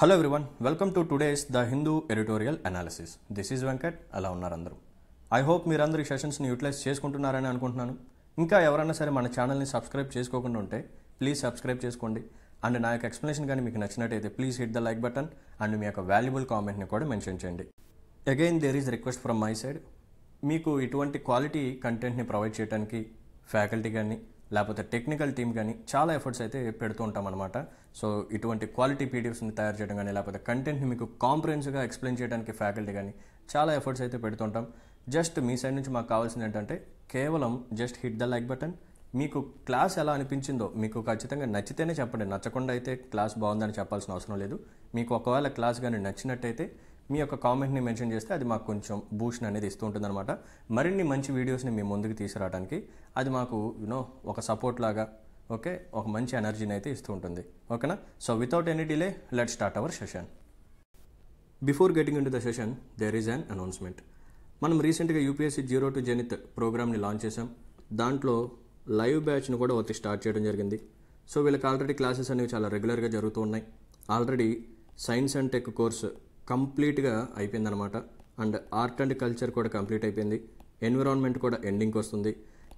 hello everyone welcome to today's the Hindu editorial analysis this is Venkat అలా ఉన్నారు అందరూ I hope మీరందరూ ఈ సెషన్స్ని యూటిలైజ్ చేసుకుంటున్నారని అనుకుంటున్నాను ఇంకా ఎవరైనా సరే మన ఛానల్ని సబ్స్క్రైబ్ చేసుకోకుండా ఉంటే ప్లీజ్ సబ్స్క్రైబ్ చేసుకోండి అండ్ నా యొక్క ఎక్స్ప్లెనేషన్ కానీ మీకు నచ్చినట్టయితే please hit the like button and మీ యొక్క వాల్యుబుల్ కామెంట్ని కూడా మెన్షన్ చేయండి again there is request from my side మీకు ఇటువంటి క్వాలిటీ కంటెంట్ని ప్రొవైడ్ చేయడానికి ఫ్యాకల్టీ కానీ లేకపోతే టెక్నికల్ టీమ్ కానీ చాలా ఎఫర్ట్స్ అయితే పెడుతూ ఉంటాం అనమాట సో ఇటువంటి క్వాలిటీ పీడిఎఫ్స్ని తయారు చేయడం కానీ లేకపోతే కంటెంట్ని మీకు కాంప్రహెన్సివ్గా ఎక్స్ప్లెయిన్ చేయడానికి ఫ్యాకల్టీ కానీ చాలా ఎఫర్ట్స్ అయితే పెడుతుంటాం జస్ట్ మీ సైడ్ నుంచి మాకు కావాల్సింది ఏంటంటే కేవలం just hit the like button మీకు క్లాస్ ఎలా అనిపించిందో మీకు ఖచ్చితంగా నచ్చితేనే చెప్పండి నచ్చకుండా అయితే క్లాస్ బాగుందని చెప్పాల్సిన అవసరం లేదు మీకు ఒకవేళ క్లాస్ కానీ నచ్చినట్టయితే మీ యొక్క కామెంట్ని మెన్షన్ చేస్తే అది మాకు కొంచెం భూషణ అనేది ఇస్తూ ఉంటుందన్నమాట మరిన్ని మంచి వీడియోస్ని మీ ముందుకు తీసుకురావడానికి అది మాకు యూనో ఒక సపోర్ట్ లాగా ఓకే ఒక మంచి ఎనర్జీని అయితే ఇస్తూ ఉంటుంది ఓకేనా so without any delay let start our session before getting in to the session there is an announcement మనం రీసెంట్గా యూపీఎస్సీ జీరో టు జెనిత్ ప్రోగ్రామ్ని లాంచ్ చేసాం దాంట్లో లైవ్ బ్యాచ్ను కూడా ఒకటి స్టార్ట్ చేయడం జరిగింది సో వీళ్ళకి ఆల్రెడీ క్లాసెస్ అనేవి చాలా రెగ్యులర్గా జరుగుతూ ఉన్నాయి already science and tech course కంప్లీట్గా అయిపోయిందనమాట అండ్ ఆర్ట్ అండ్ కల్చర్ కూడా కంప్లీట్ అయిపోయింది ఎన్విరాన్మెంట్ కూడా ఎండింగ్కి వస్తుంది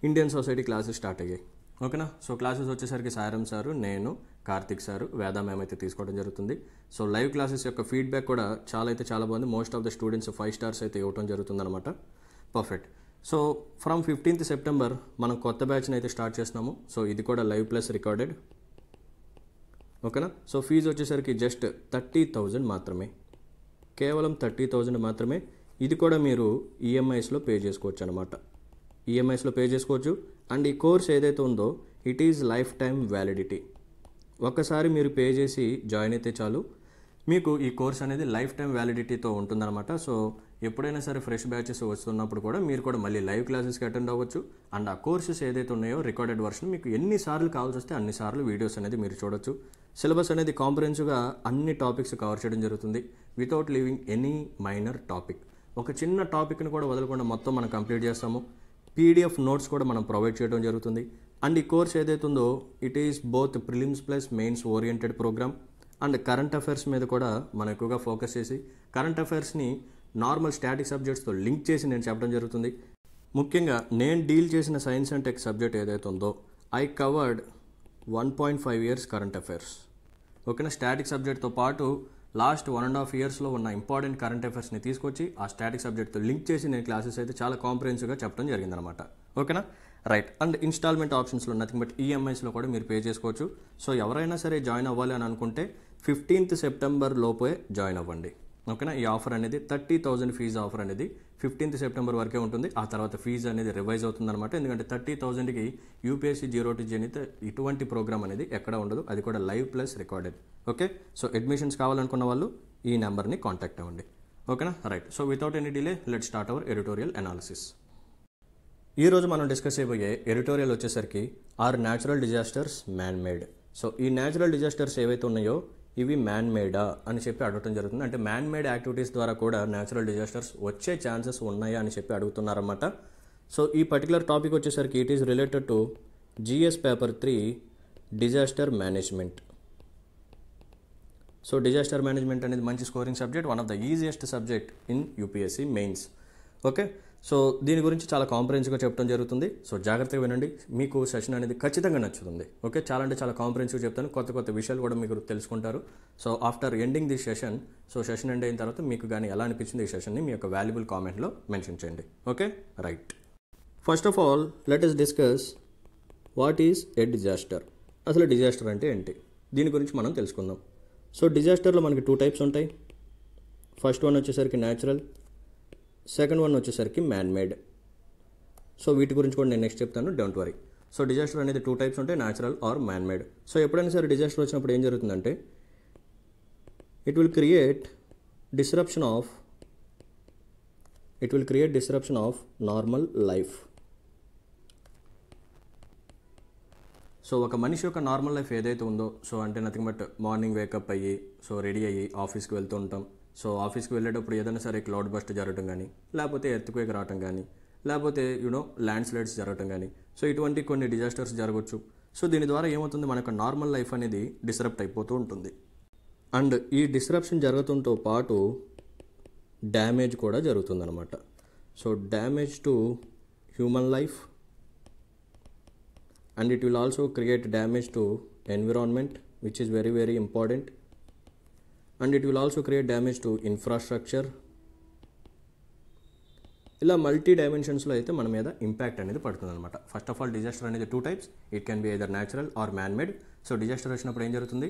ఇండియన్ సొసైటీ క్లాసెస్ స్టార్ట్ అయ్యాయి ఓకేనా సో క్లాసెస్ వచ్చేసరికి సారం సారు నేను కార్తిక్ సారు వేద మ్యామ్ అయితే తీసుకోవడం జరుగుతుంది సో లైవ్ క్లాసెస్ యొక్క ఫీడ్బ్యాక్ కూడా చాలా అయితే చాలా బాగుంది most of the students five stars అయితే జరుగుతుంది అనమాట perfect so from fifteenth September మనం కొత్త బ్యాచ్ని అయితే స్టార్ట్ చేస్తున్నాము సో ఇది కూడా లైవ్ ప్లస్ రికార్డెడ్ ఓకేనా సో ఫీజు వచ్చేసరికి జస్ట్ థర్టీ థౌజండ్ మాత్రమే కేవలం థర్టీ థౌజండ్ మాత్రమే ఇది కూడా మీరు ఈఎంఐస్లో e పే చేసుకోవచ్చు అనమాట ఈఎంఐస్లో e పే చేసుకోవచ్చు అండ్ ఈ కోర్స్ ఏదైతే ఉందో it is life time validity ఒక్కసారి మీరు పే చేసి జాయిన్ అయితే చాలు మీకు ఈ కోర్స్ అనేది లైఫ్ టైం వ్యాలిడిటీతో ఉంటుందన్నమాట సో ఎప్పుడైనా సరే ఫ్రెష్ బ్యాచెస్ వస్తున్నప్పుడు కూడా మీరు కూడా మళ్ళీ లైవ్ క్లాసెస్కి అటెండ్ అవ్వచ్చు అండ్ ఆ కోర్సెస్ ఏదైతే ఉన్నాయో రికార్డెడ్ వర్షన్ మీకు ఎన్నిసార్లు కావాల్సి వస్తే అన్నిసార్లు వీడియోస్ అనేది మీరు చూడొచ్చు సిలబస్ అనేది కాంపరెన్సివ్గా అన్ని టాపిక్స్ కవర్ చేయడం జరుగుతుంది without leaving any minor topic ఒక చిన్న టాపిక్ని కూడా వదలకుండా మొత్తం మనం కంప్లీట్ చేస్తాము పీడిఎఫ్ నోట్స్ కూడా మనం ప్రొవైడ్ చేయడం జరుగుతుంది అండ్ ఈ కోర్స్ ఏదైతే ఉందో it is both prelims plus mains oriented program and current affairs మీద కూడా మనం ఎక్కువగా ఫోకస్ చేసి కరెంట్ అఫైర్స్ని నార్మల్ స్టాటిక్ సబ్జెక్ట్స్తో లింక్ చేసి నేను చెప్పడం జరుగుతుంది ముఖ్యంగా నేను డీల్ చేసిన సైన్స్ అండ్ టెక్ సబ్జెక్ట్ ఏదైతే ఉందో I covered one point five years current affairs ఓకేనా స్టాటిక్ సబ్జెక్ట్తో పాటు లాస్ట్ వన్ అండ్ హాఫ్ ఇయర్స్లో ఉన్న ఇంపార్టెంట్ కరెంట్ అఫైర్స్ని తీసుకొచ్చి ఆ స్టాటిక్ సబ్జెక్ట్తో లింక్ చేసి నేను క్లాసెస్ అయితే చాలా కాంప్రిహెన్సివ్గా చెప్పడం జరిగిందనమాట ఓకేనా రైట్ అండ్ ఇన్స్టాల్మెంట్ ఆప్షన్స్లో నథింగ్ బట్ ఈఎంఐస్లో e కూడా మీరు పే చేసుకోవచ్చు సో ఎవరైనా సరే జాయిన్ అవ్వాలి అని అనుకుంటే ఫిఫ్టీన్త్ సెప్టెంబర్ లోపే జాయిన్ అవ్వండి ఓకేనా ఈ ఆఫర్ అనేది థర్టీ థౌజండ్ ఫీజు ఆఫర్ అనేది ఫిఫ్టీన్త్ సెప్టెంబర్ వరకే ఉంటుంది ఆ తర్వాత ఫీజు అనేది రివైజ్ అవుతుందన్నమాట ఎందుకంటే థర్టీ థౌజండ్కి యూపీఎస్సీ జీరో టీజీ జెన్ ఇటువంటి ప్రోగ్రామ్ అనేది ఎక్కడ ఉండదు అది కూడా live plus recorded okay so admissions కావాలనుకున్న వాళ్ళు ఈ నెంబర్ని కాంటాక్ట్ అవ్వండి ఓకేనా right so without any delay let start our editorial analysis ఈరోజు మనం డిస్కస్ చేయబోయే ఎడిటోరియల్ వచ్చేసరికి are natural disasters man made so ఈ న్యాచురల్ డిజాస్టర్స్ ఏవైతే ఉన్నాయో ఇవి మ్యాన్ మేడా అని చెప్పి అడగటం జరుగుతుంది అంటే మ్యాన్ మేడ్ యాక్టివిటీస్ ద్వారా కూడా న్యాచురల్ డిజాస్టర్స్ వచ్చే ఛాన్సెస్ ఉన్నాయా అని చెప్పి అడుగుతున్నారన్నమాట సో ఈ పర్టికులర్ టాపిక్ వచ్చేసరికి it is related to GS paper three disaster management so disaster management అనేది మంచి scoring subject one of the easiest subject in UPSC mains okay so దీని గురించి చాలా కాంప్రహెన్సివ్గా చెప్పడం జరుగుతుంది సో జాగ్రత్తగా వినండి మీకు సెషన్ అనేది ఖచ్చితంగా నచ్చుతుంది ఓకే చాలా అంటే చాలా కాంప్రహెన్సివ్గా చెప్తాను కొత్త కొత్త విషయాలు కూడా మీరు తెలుసుకుంటారు so after ending the session so session end అయిన తర్వాత మీకు కానీ ఎలా అనిపించింది ఈ సెషన్ని మీ యొక్క వాల్యుబుల్ కామెంట్లో మెన్షన్ చేయండి okay right first of all let us discuss what is a disaster అసలు డిజాస్టర్ అంటే ఏంటి దీని గురించి మనం తెలుసుకుందాం సో డిజాస్టర్లో మనకి టూ టైప్స్ ఉంటాయి ఫస్ట్ వన్ వచ్చేసరికి న్యాచురల్ సెకండ్ వన్ వచ్చేసరికి మ్యాన్మేడ్ సో వీటి గురించి కూడా నేను నెక్స్ట్ చెప్తాను డోంట్ వరీ సో డిజాస్టర్ అనేది టూ టైప్స్ ఉంటాయి న్యాచురల్ ఆర్ మ్యాన్మేడ్ సో ఎప్పుడైనా సరే డిజాస్టర్ వచ్చినప్పుడు ఏం జరుగుతుందంటే it will create disruption of it will create disruption of normal life so ఒక మనిషి యొక్క నార్మల్ లైఫ్ ఏదైతే ఉందో సో అంటే నథింగ్ బట్ మార్నింగ్ వేకప్ అయ్యి సో రెడీ అయ్యి ఆఫీస్కి వెళ్తూ ఉంటాం సో ఆఫీస్కి వెళ్ళేటప్పుడు ఏదైనా సరే క్లౌడ్ బస్ట్ జరగటం కానీ లేకపోతే ఎర్త్క్వేక్ రావటం కానీ లేకపోతే యూనో ల్యాండ్ స్లైడ్స్ జరగటం కానీ సో ఇటువంటి కొన్ని డిజాస్టర్స్ జరగవచ్చు సో దీని ద్వారా ఏమవుతుంది మన యొక్క నార్మల్ లైఫ్ అనేది డిస్టర్బ్ అయిపోతూ ఉంటుంది అండ్ ఈ డిస్టర్ప్షన్ జరుగుతుంటో పాటు డ్యామేజ్ కూడా జరుగుతుందన్నమాట so damage to human life and it will also create damage to environment which is very very important and it will also create damage to infrastructure ఇలా multi డైమెన్షన్స్లో అయితే మన మీద ఇంపాక్ట్ అనేది అనమాట ఫస్ట్ ఆఫ్ ఆల్ డిజాస్టర్ అనేది two types it can be either natural or man made so disaster వచ్చినప్పుడు ఏం జరుగుతుంది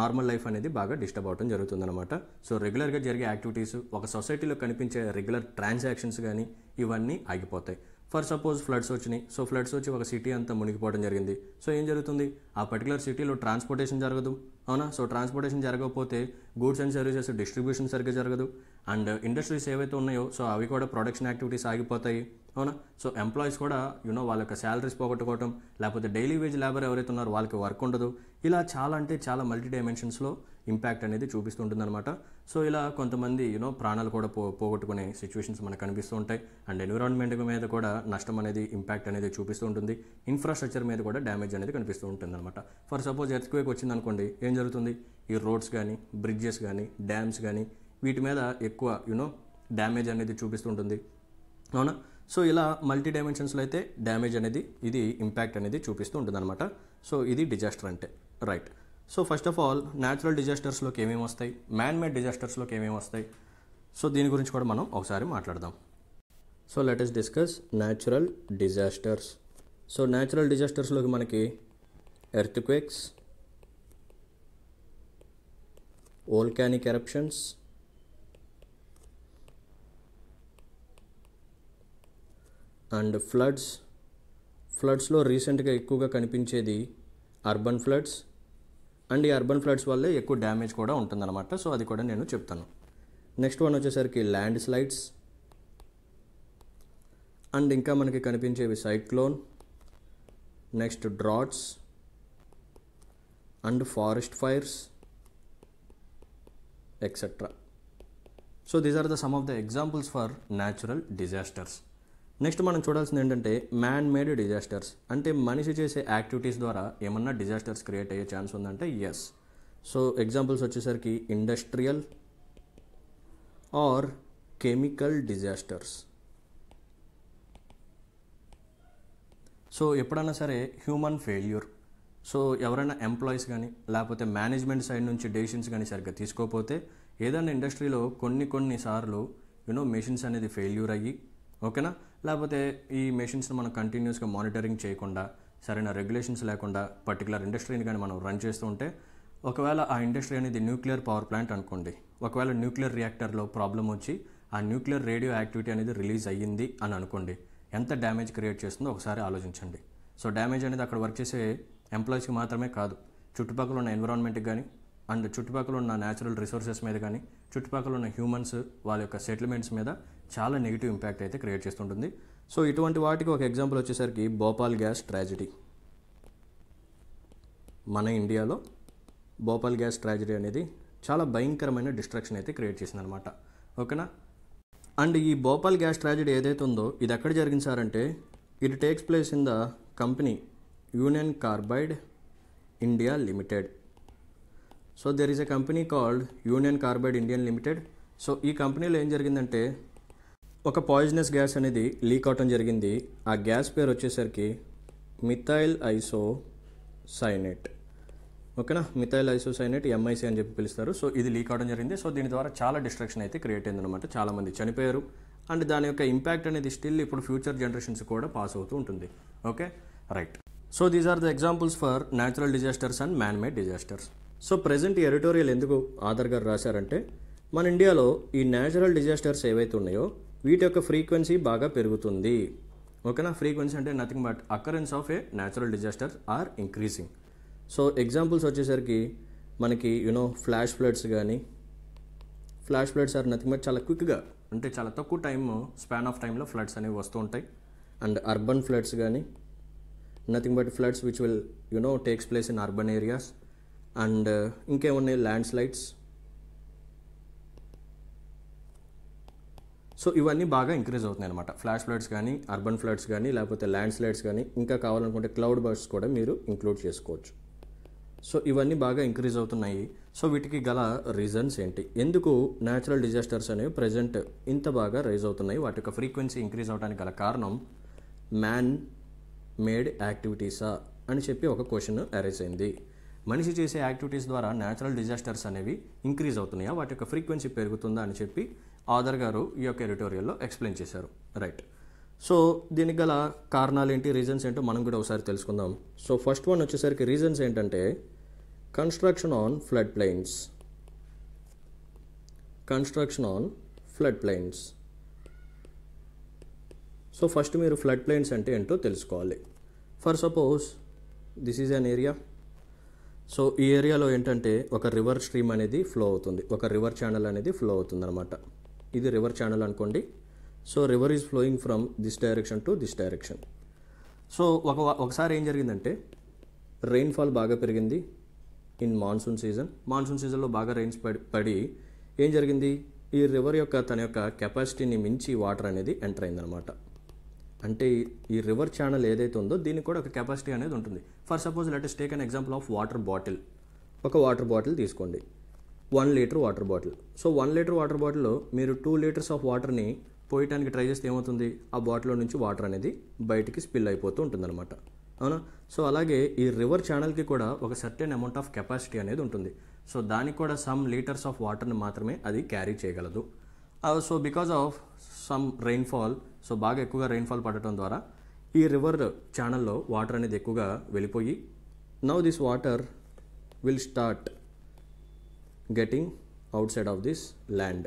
నార్మల్ లైఫ్ అనేది బాగా డిస్టర్బ్ అవడం జరుగుతుందన్నమాట సో రెగ్యులర్గా జరిగే యాక్టివిటీస్ ఒక సొసైటీలో కనిపించే రెగ్యులర్ ట్రాన్సాక్షన్స్ కానీ ఇవన్నీ ఆగిపోతాయి ఫర్ సపోజ్ ఫ్లడ్స్ వచ్చినాయి సో ఫ్లడ్స్ వచ్చి ఒక సిటీ అంతా మునిగిపోవడం జరిగింది సో ఏం జరుగుతుంది ఆ పర్టికులర్ సిటీలో ట్రాన్స్పోర్టేషన్ జరగదు అవునా సో ట్రాన్స్పోర్టేషన్ జరగకపోతే గూడ్స్ అండ్ సర్వీసెస్ డిస్ట్రిబ్యూషన్ సరిగ్గా జరగదు అండ్ ఇండస్ట్రీస్ ఏవైతే ఉన్నాయో సో అవి కూడా ప్రొడక్షన్ యాక్టివిటీస్ ఆగిపోతాయి అవునా సో ఎంప్లాయీస్ కూడా యూనో వాళ్ళ యొక్క శాలరీస్ పోగొట్టుకోవటం లేకపోతే డైలీ వేజ్ లేబర్ ఎవరైతే ఉన్నారో వాళ్ళకి వర్క్ ఉండదు ఇలా చాలా అంటే చాలా మల్టీ డైమెన్షన్స్లో ఇంపాక్ట్ అనేది చూపిస్తుంటుందన్నమాట సో ఇలా కొంతమంది యూనో ప్రాణాలు కూడా పో పోగొట్టుకునే సిచ్యువేషన్స్ మనకు కనిపిస్తూ ఉంటాయి అండ్ ఎన్విరాన్మెంట్ మీద కూడా నష్టం అనేది ఇంపాక్ట్ అనేది చూపిస్తూ ఉంటుంది ఇన్ఫ్రాస్ట్రక్చర్ మీద కూడా డ్యామేజ్ అనేది కనిపిస్తూ ఉంటుంది అనమాట ఫర్ సపోజ్ ఎర్త్క్వేక్ వచ్చిందనుకోండి ఏం జరుగుతుంది ఈ రోడ్స్ కానీ బ్రిడ్జెస్ కానీ డ్యామ్స్ కానీ వీటి మీద ఎక్కువ యూనో డ్యామేజ్ అనేది చూపిస్తుంటుంది అవునా సో ఇలా మల్టీ డైమెన్షన్స్లో అయితే డ్యామేజ్ అనేది ఇది ఇంపాక్ట్ అనేది చూపిస్తూ ఉంటుందన్నమాట సో ఇది డిజాస్టర్ అంటే right so first of all natural డిజాస్టర్స్లోకి ఏమేమి వస్తాయి మ్యాన్ మేడ్ డిజాస్టర్స్లోకి ఏమేమి వస్తాయి సో దీని గురించి కూడా మనం ఒకసారి మాట్లాడదాం so let us discuss natural disasters so natural డిజాస్టర్స్లోకి మనకి earth volcanic eruptions and floods ఫ్లడ్స్లో రీసెంట్గా ఎక్కువగా కనిపించేది అర్బన్ ఫ్లడ్స్ అండ్ ఈ అర్బన్ ఫ్లడ్స్ వల్లే ఎక్కువ డ్యామేజ్ కూడా ఉంటుందన్నమాట సో అది కూడా నేను చెప్తాను నెక్స్ట్ వన్ వచ్చేసరికి ల్యాండ్ స్లైడ్స్ అండ్ ఇంకా మనకి కనిపించేవి cyclone next droughts and forest fires etcetera so these are the some of the examples for natural disasters next మనం చూడాల్సింది ఏంటంటే మ్యాన్ మేడ్ డిజాస్టర్స్ అంటే మనిషి చేసే యాక్టివిటీస్ ద్వారా ఏమన్నా డిజాస్టర్స్ క్రియేట్ అయ్యే ఛాన్స్ ఉందంటే ఎస్ సో ఎగ్జాంపుల్స్ వచ్చేసరికి industrial or chemical disasters so ఎప్పుడైనా సరే హ్యూమన్ ఫెయిల్యూర్ సో ఎవరైనా ఎంప్లాయీస్ కానీ లేకపోతే మేనేజ్మెంట్ సైడ్ నుంచి డెసిషన్స్ కానీ సరిగ్గా తీసుకోకపోతే ఏదైనా ఇండస్ట్రీలో కొన్ని కొన్ని సార్లు యూనో మెషిన్స్ అనేది ఫెయిల్యూర్ అయ్యి ఓకేనా లేకపోతే ఈ మెషిన్స్ని మనం కంటిన్యూస్గా మానిటరింగ్ చేయకుండా సరైన రెగ్యులేషన్స్ లేకుండా పర్టికులర్ ఇండస్ట్రీని కానీ మనం రన్ చేస్తూ ఉంటే ఒకవేళ ఆ ఇండస్ట్రీ అనేది న్యూక్లియర్ పవర్ ప్లాంట్ అనుకోండి ఒకవేళ న్యూక్లియర్ రియాక్టర్లో ప్రాబ్లం వచ్చి ఆ న్యూక్లియర్ రేడియో యాక్టివిటీ అనేది రిలీజ్ అయ్యింది అని అనుకోండి ఎంత డ్యామేజ్ క్రియేట్ చేస్తుందో ఒకసారి ఆలోచించండి సో డ్యామేజ్ అనేది అక్కడ వర్క్ చేసే ఎంప్లాయీస్కి మాత్రమే కాదు చుట్టుపక్కల ఉన్న ఎన్విరాన్మెంట్కి కానీ అండ్ చుట్టుపక్కల ఉన్న న్యాచురల్ రిసోర్సెస్ మీద కానీ చుట్టుపక్కల ఉన్న హ్యూమన్స్ వాళ్ళ యొక్క సెటిల్మెంట్స్ మీద చాలా నెగిటివ్ ఇంపాక్ట్ అయితే క్రియేట్ చేస్తుంటుంది సో ఇటువంటి వాటికి ఒక ఎగ్జాంపుల్ వచ్చేసరికి భోపాల్ గ్యాస్ ట్రాజడీ మన ఇండియాలో భోపాల్ గ్యాస్ ట్రాజడీ అనేది చాలా భయంకరమైన డిస్ట్రక్షన్ అయితే క్రియేట్ చేసిందనమాట ఓకేనా అండ్ ఈ భోపాల్ గ్యాస్ ట్రాజడీ ఏదైతే ఉందో ఇది ఎక్కడ జరిగింది సార్ అంటే it takes place in the company Union Carbide India Limited so there is a company called Union Carbide Indian Limited so ఈ కంపెనీలో ఏం జరిగిందంటే ఒక పాయిజనస్ గ్యాస్ అనేది లీక్ అవటం జరిగింది ఆ గ్యాస్ పేరు వచ్చేసరికి మిథైల్ ఐసో సైనేట్ ఓకేనా మిథైల్ ఐసోసైనేట్ ఎంఐసి అని చెప్పి పిలుస్తారు సో ఇది లీక్ అవడం జరిగింది సో దీని ద్వారా చాలా డిస్ట్రక్షన్ అయితే క్రియేట్ అయిందనమాట చాలామంది చనిపోయారు అండ్ దాని యొక్క ఇంపాక్ట్ అనేది స్టిల్ ఇప్పుడు ఫ్యూచర్ జనరేషన్స్ కూడా పాస్ అవుతూ ఉంటుంది okay right so these are the examples for natural disasters and man made disasters so present ఈ ఎడిటోరియల్ ఎందుకు ఆధార్ గారు రాశారంటే మన ఇండియాలో ఈ న్యాచురల్ డిజాస్టర్స్ ఏవైతే ఉన్నాయో వీటి యొక్క ఫ్రీక్వెన్సీ బాగా పెరుగుతుంది ఓకేనా ఫ్రీక్వెన్సీ అంటే nothing but occurrence of a natural disaster are increasing so examples వచ్చేసరికి మనకి యూనో ఫ్లాష్ ఫ్లడ్స్ కానీ flash floods are nothing but చాలా క్విక్గా అంటే చాలా తక్కువ టైం స్పాన్ ఆఫ్ టైంలో ఫ్లడ్స్ అనేవి వస్తూ ఉంటాయి అండ్ అర్బన్ ఫ్లడ్స్ కానీ nothing but floods which will you know takes place in urban areas and ఇంకేమున్నాయి ల్యాండ్ స్లైడ్స్ సో ఇవన్నీ బాగా ఇంక్రీజ్ అవుతున్నాయి అనమాట ఫ్లాష్ ఫ్లడ్స్ కానీ అర్బన్ ఫ్లడ్స్ కానీ లేకపోతే ల్యాండ్ స్లైడ్స్ కానీ ఇంకా కావాలనుకుంటే క్లౌడ్ బర్డ్స్ కూడా మీరు ఇంక్లూడ్ చేసుకోవచ్చు సో ఇవన్నీ బాగా ఇంక్రీజ్ అవుతున్నాయి సో వీటికి గల రీజన్స్ ఏంటి ఎందుకు న్యాచురల్ డిజాస్టర్స్ అనేవి ప్రజెంట్ ఇంత బాగా రైజ్ అవుతున్నాయి వాటి యొక్క ఫ్రీక్వెన్సీ ఇంక్రీజ్ అవడానికి గల కారణం మ్యాన్ మేడ్ యాక్టివిటీసా అని చెప్పి ఒక క్వశ్చన్ అరేజ్ అయింది మనిషి చేసే యాక్టివిటీస్ ద్వారా న్యాచురల్ డిజాస్టర్స్ అనేవి ఇంక్రీజ్ అవుతున్నాయా వాటి యొక్క ఫ్రీక్వెన్సీ పెరుగుతుందా అని చెప్పి ఆధార్ గారు ఈ యొక్క ఎడిటోరియల్లో ఎక్స్ప్లెయిన్ చేశారు రైట్ సో దీనికి గల కారణాలు ఏంటి రీజన్స్ ఏంటో మనం కూడా ఒకసారి తెలుసుకుందాం సో ఫస్ట్ వన్ వచ్చేసరికి రీజన్స్ ఏంటంటే construction on flood plains construction on flood plains so first మీరు ఫ్లడ్ ప్లెయిన్స్ అంటే ఏంటో తెలుసుకోవాలి for suppose this is an area so ఈ ఏరియాలో ఏంటంటే ఒక రివర్ స్ట్రీమ్ అనేది ఫ్లో అవుతుంది ఒక రివర్ ఛానల్ అనేది ఫ్లో అవుతుంది అనమాట ఇది రివర్ ఛానల్ అనుకోండి so river is flowing from this direction to this direction so ఒక ఒకసారి ఏం జరిగిందంటే రెయిన్ఫాల్ బాగా పెరిగింది ఇన్ మాన్సూన్ సీజన్ మాన్సూన్ సీజన్లో బాగా రెయిన్స్ పడి పడి ఏం జరిగింది ఈ రివర్ యొక్క తన యొక్క కెపాసిటీని మించి వాటర్ అనేది ఎంటర్ అయిందనమాట అంటే ఈ రివర్ ఛానల్ ఏదైతే ఉందో దీనికి కూడా ఒక కెపాసిటీ అనేది ఉంటుంది for suppose latest take an example of water bottle ఒక వాటర్ బాటిల్ తీసుకోండి one litre water bottle so one litre water బాటిల్లో మీరు టూ లీటర్స్ ఆఫ్ వాటర్ని పోయటానికి ట్రై చేస్తే ఏమవుతుంది ఆ బాటిల్లో నుంచి వాటర్ అనేది బయటికి స్పిల్ అయిపోతూ ఉంటుందన్నమాట అవునా సో అలాగే ఈ రివర్ ఛానల్కి కూడా ఒక సర్టెన్ అమౌంట్ ఆఫ్ కెపాసిటీ అనేది ఉంటుంది సో దానికి కూడా సమ్ లీటర్స్ ఆఫ్ వాటర్ని మాత్రమే అది క్యారీ చేయగలదు so because of some rainfall so బాగా ఎక్కువగా రెయిన్ఫాల్ పడటం ద్వారా ఈ రివర్ ఛానల్లో వాటర్ అనేది ఎక్కువగా వెళ్ళిపోయి now this water will start getting outside of this land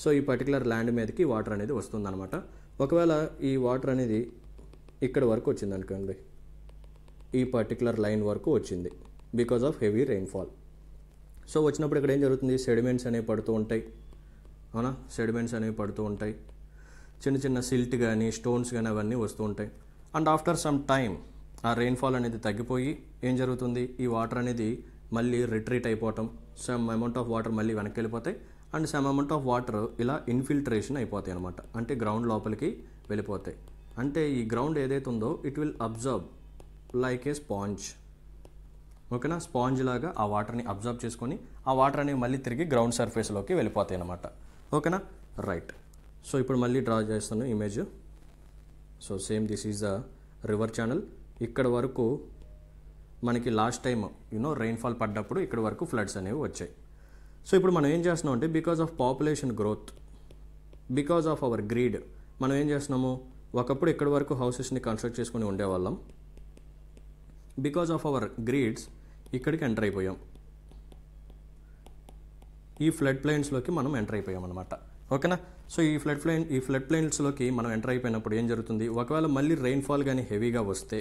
so ఈ పర్టికులర్ ల్యాండ్ మీదకి వాటర్ అనేది వస్తుందన్నమాట ఒకవేళ ఈ వాటర్ అనేది ఇక్కడ వరకు వచ్చింది అనుకోండి ఈ పర్టికులర్ లైన్ వరకు వచ్చింది because of heavy rainfall so వచ్చినప్పుడు ఇక్కడ ఏం జరుగుతుంది సెడిమెంట్స్ అనేవి పడుతూ ఉంటాయి అవునా సెడిమెంట్స్ అనేవి పడుతూ ఉంటాయి చిన్న చిన్న సిల్ట్ కానీ స్టోన్స్ కానీ అవన్నీ వస్తూ ఉంటాయి అండ్ ఆఫ్టర్ సమ్ టైం ఆ రెయిన్ఫాల్ అనేది తగ్గిపోయి ఏం జరుగుతుంది ఈ వాటర్ అనేది మళ్ళీ రిట్రీట్ అయిపోవటం సమ్ అమౌంట్ ఆఫ్ వాటర్ మళ్ళీ వెనక్కి వెళ్ళిపోతాయి and some amount of water ఇలా ఇన్ఫిల్ట్రేషన్ అయిపోతాయి అనమాట అంటే గ్రౌండ్ లోపలికి వెళ్ళిపోతాయి అంటే ఈ గ్రౌండ్ ఏదైతే ఉందో it will observe like a sponge ఓకేనా స్పాంజ్ లాగా ఆ వాటర్ని అబ్జర్వ్ చేసుకొని ఆ వాటర్ అనేవి మళ్ళీ తిరిగి గ్రౌండ్ సర్ఫేస్లోకి వెళ్ళిపోతాయి అనమాట ఓకేనా రైట్ సో ఇప్పుడు మళ్ళీ డ్రా చేస్తాను image so same this is the river channel ఇక్కడ వరకు మనకి లాస్ట్ టైం యూనో రెయిన్ఫాల్ పడ్డప్పుడు ఇక్కడ వరకు ఫ్లడ్స్ అనేవి వచ్చాయి సో ఇప్పుడు మనం ఏం చేస్తున్నాం అంటే because of population growth because of our greed మనం ఏం చేస్తున్నాము ఒకప్పుడు ఇక్కడ వరకు హౌసెస్ని కన్స్ట్రక్ట్ చేసుకుని ఉండేవాళ్ళం బికాజ్ ఆఫ్ అవర్ గ్రీడ్స్ ఇక్కడికి ఎంటర్ అయిపోయాం ఈ ఫ్లడ్ ప్లేన్స్లోకి మనం ఎంటర్ అయిపోయాం అనమాట ఓకేనా సో ఈ ఫ్లడ్ ప్లేన్ ఈ ఫ్లడ్ ప్లేన్స్లోకి మనం ఎంటర్ అయిపోయినప్పుడు ఏం జరుగుతుంది ఒకవేళ మళ్ళీ రెయిన్ఫాల్ కానీ హెవీగా వస్తే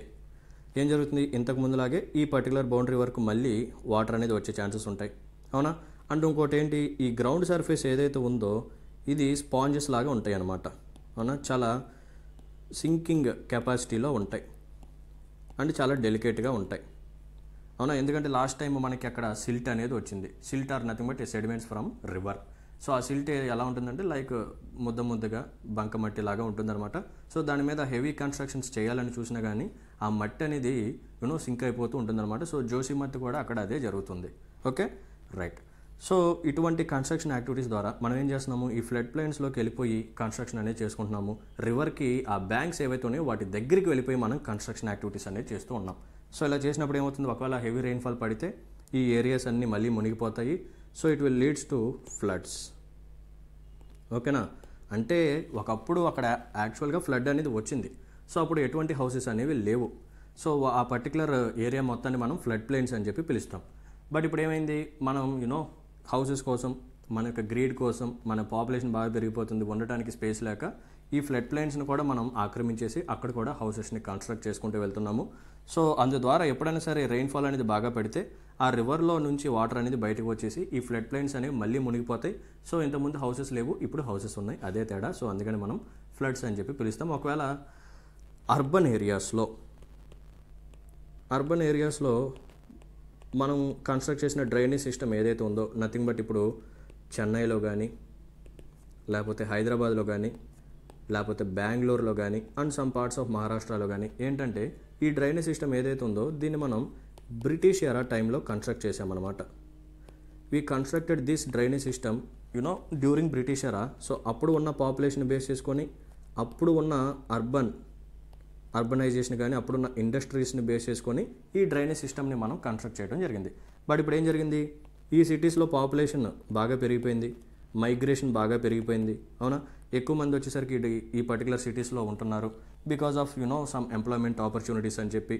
ఏం జరుగుతుంది ఇంతకు ముందులాగే ఈ పర్టికులర్ బౌండరీ వరకు మళ్ళీ వాటర్ అనేది వచ్చే ఛాన్సెస్ ఉంటాయి అవునా అండ్ ఇంకోటి ఏంటి ఈ గ్రౌండ్ సర్ఫేస్ ఏదైతే ఉందో ఇది స్పాంజెస్ లాగా ఉంటాయి అన్నమాట అవునా చాలా సింకింగ్ కెపాసిటీలో ఉంటాయి అండ్ చాలా డెలికేట్గా ఉంటాయి అవునా ఎందుకంటే లాస్ట్ టైం మనకి అక్కడ సిల్ట్ అనేది వచ్చింది silt are nothing but sediments from river so ఆ సిల్ట్ ఎలా ఉంటుందంటే లైక్ ముద్ద ముద్దగా బంకమట్టి లాగా ఉంటుందన్నమాట సో దాని మీద హెవీ కన్స్ట్రక్షన్స్ చేయాలని చూసినా కానీ ఆ మట్టి అనేది యూనో సింక్ అయిపోతూ ఉంటుందన్నమాట సో జోసి మట్టి కూడా అక్కడ అదే జరుగుతుంది ఓకే రైట్ సో ఇటువంటి కన్స్ట్రక్షన్ యాక్టివిటీస్ ద్వారా మనం ఏం చేస్తున్నాము ఈ ఫ్లడ్ ప్లైన్స్లోకి వెళ్ళిపోయి కన్స్ట్రక్షన్ అనేది చేసుకుంటున్నాము రివర్కి ఆ బ్యాంక్స్ ఏవైతే ఉన్నాయో వాటి దగ్గరికి వెళ్ళిపోయి మనం కన్స్ట్రక్షన్ యాక్టివిటీస్ అనేది చేస్తూ ఉన్నాం సో ఇలా చేసినప్పుడు ఏమవుతుంది ఒకవేళ హెవీ రెయిన్ఫాల్ పడితే ఈ ఏరియాస్ అన్నీ మళ్ళీ మునిగిపోతాయి so it will leads to floods ఓకేనా అంటే ఒకప్పుడు అక్కడ యాక్చువల్గా ఫ్లడ్ అనేది వచ్చింది సో అప్పుడు ఎటువంటి హౌసెస్ అనేవి లేవు సో ఆ పర్టికులర్ ఏరియా మొత్తాన్ని మనం ఫ్లడ్ ప్లేన్స్ అని చెప్పి పిలుస్తాం బట్ ఇప్పుడు ఏమైంది మనం యూనో హౌసెస్ కోసం మన యొక్క గ్రీడ్ కోసం మన పాపులేషన్ బాగా పెరిగిపోతుంది ఉండటానికి స్పేస్ లేక ఈ ఫ్లడ్ ప్లేన్స్ని కూడా మనం ఆక్రమించేసి అక్కడ కూడా హౌసెస్ని కన్స్ట్రక్ట్ చేసుకుంటూ వెళ్తున్నాము సో అందు ద్వారా ఎప్పుడైనా సరే రెయిన్ఫాల్ అనేది బాగా పెడితే ఆ రివర్లో నుంచి వాటర్ అనేది బయటకు వచ్చేసి ఈ ఫ్లడ్ ప్లేన్స్ అనేవి మళ్ళీ మునిగిపోతాయి సో ఇంతకుముందు హౌసెస్ లేవు ఇప్పుడు హౌసెస్ ఉన్నాయి అదే తేడా సో అందుకని మనం ఫ్లడ్స్ అని చెప్పి పిలుస్తాం ఒకవేళ అర్బన్ ఏరియాస్లో అర్బన్ ఏరియాస్లో మనం కన్స్ట్రక్ట్ చేసిన డ్రైనేజ్ సిస్టమ్ ఏదైతే ఉందో నథింగ్ బట్ ఇప్పుడు చెన్నైలో కానీ లేకపోతే హైదరాబాద్లో కానీ లేకపోతే బెంగళూరులో కానీ అండ్ సమ్ పార్ట్స్ ఆఫ్ మహారాష్ట్రలో కానీ ఏంటంటే ఈ డ్రైనేజ్ సిస్టమ్ ఏదైతే ఉందో దీన్ని మనం బ్రిటిష్ ఎరా టైంలో కన్స్ట్రక్ట్ చేసామన్నమాట we constructed this drainage system you know during British era so అప్పుడు ఉన్న పాపులేషన్ బేస్ చేసుకొని అప్పుడు ఉన్న అర్బన్ అర్బనైజేషన్ కానీ అప్పుడున్న ఇండస్ట్రీస్ని బేస్ చేసుకొని ఈ డ్రైనేజ్ సిస్టమ్ని మనం కన్స్ట్రక్ట్ చేయడం జరిగింది బట్ ఇప్పుడు ఏం జరిగింది ఈ సిటీస్లో పాపులేషన్ బాగా పెరిగిపోయింది మైగ్రేషన్ బాగా పెరిగిపోయింది అవునా ఎక్కువ మంది వచ్చేసరికి ఈ పర్టికులర్ సిటీస్లో ఉంటున్నారు because of you know some employment opportunities అని చెప్పి